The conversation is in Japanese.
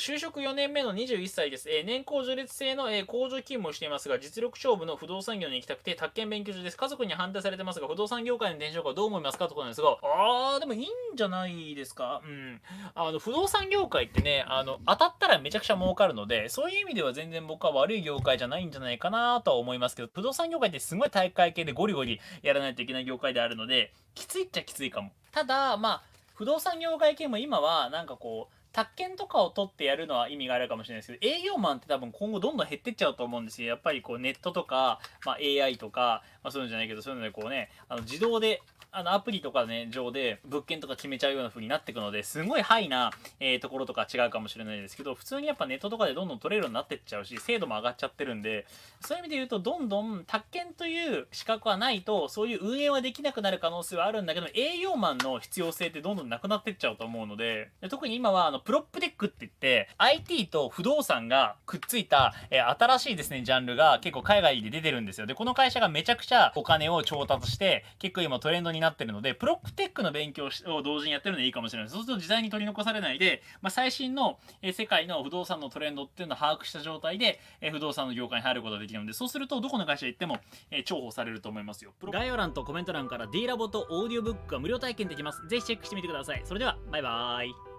就職4年目の21歳です。えー、年功序列制の、えー、工場勤務をしていますが、実力勝負の不動産業に行きたくて、宅建勉強中です。家族に反対されてますが、不動産業界の転職はどう思いますかとこなんですが、あー、でもいいんじゃないですかうん。あの、不動産業界ってね、あの、当たったらめちゃくちゃ儲かるので、そういう意味では全然僕は悪い業界じゃないんじゃないかなとは思いますけど、不動産業界ってすごい大会系でゴリゴリやらないといけない業界であるので、きついっちゃきついかも。ただ、まあ、不動産業界系も今は、なんかこう、宅建とかを取ってやるのは意味があるかもしれないですけど、営業マンって多分今後どんどん減ってっちゃうと思うんですよ。やっぱりこうネットとか、まあ、AI とか、まあそういうのじゃないけど、そういうのでこうね、あの自動であのアプリとかね上で物件とか決めちゃうような風になってくのですごいハイな、えー、ところとか違うかもしれないですけど普通にやっぱネットとかでどんどん取れるようになってっちゃうし精度も上がっちゃってるんでそういう意味で言うとどんどん宅建という資格はないとそういう運営はできなくなる可能性はあるんだけど営業マンの必要性ってどんどんなくなってっちゃうと思うので特に今はあのプロップテックって言って IT と不動産がくっついた、えー、新しいですねジャンルが結構海外で出てるんですよでこの会社がめちゃくちゃお金を調達して結構今トレンドにになってるので、プロップテックの勉強を同時にやってるのでいいかもしれない。そうすると時代に取り残されないで、まあ、最新の世界の不動産のトレンドっていうのを把握した状態で、不動産の業界に入ることができるので、そうするとどこの会社行っても重宝されると思いますよ。概要欄とコメント欄から D ラボとオーディオブックが無料体験できます。ぜひチェックしてみてください。それでは、バイバーイ。